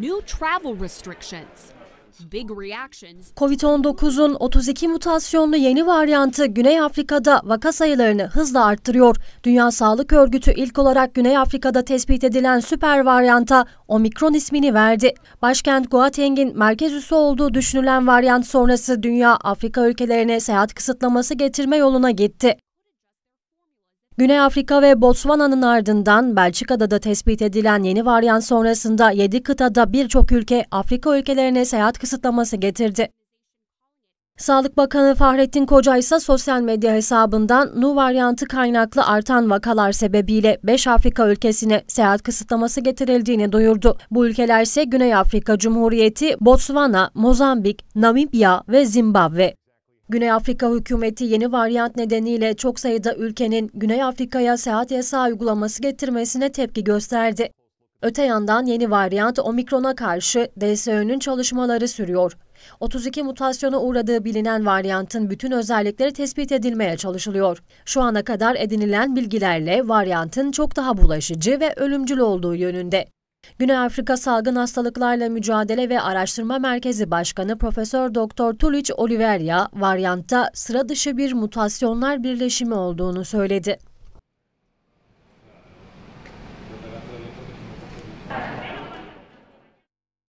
new travel restrictions. Covid-19'un 32 mutasyonlu yeni varyantı Güney Afrika'da vaka sayılarını hızla arttırıyor. Dünya Sağlık Örgütü ilk olarak Güney Afrika'da tespit edilen süper varyanta Omikron ismini verdi. Başkent Gauteng'in merkez üssü olduğu düşünülen varyant sonrası dünya Afrika ülkelerine seyahat kısıtlaması getirme yoluna gitti. Güney Afrika ve Botswana'nın ardından Belçika'da da tespit edilen yeni varyant sonrasında 7 kıtada birçok ülke Afrika ülkelerine seyahat kısıtlaması getirdi. Sağlık Bakanı Fahrettin Koca ise sosyal medya hesabından Nu varyantı kaynaklı artan vakalar sebebiyle 5 Afrika ülkesine seyahat kısıtlaması getirildiğini duyurdu. Bu ülkeler ise Güney Afrika Cumhuriyeti, Botswana, Mozambik, Namibya ve Zimbabwe. Güney Afrika hükümeti yeni varyant nedeniyle çok sayıda ülkenin Güney Afrika'ya seyahat yasağı uygulaması getirmesine tepki gösterdi. Öte yandan yeni varyant omikrona karşı DSÖ'nün çalışmaları sürüyor. 32 mutasyona uğradığı bilinen varyantın bütün özellikleri tespit edilmeye çalışılıyor. Şu ana kadar edinilen bilgilerle varyantın çok daha bulaşıcı ve ölümcül olduğu yönünde. Güney Afrika Salgın Hastalıklarla Mücadele ve Araştırma Merkezi Başkanı Profesör Doktor Tulich Oliveria, varyantta sıra dışı bir mutasyonlar birleşimi olduğunu söyledi.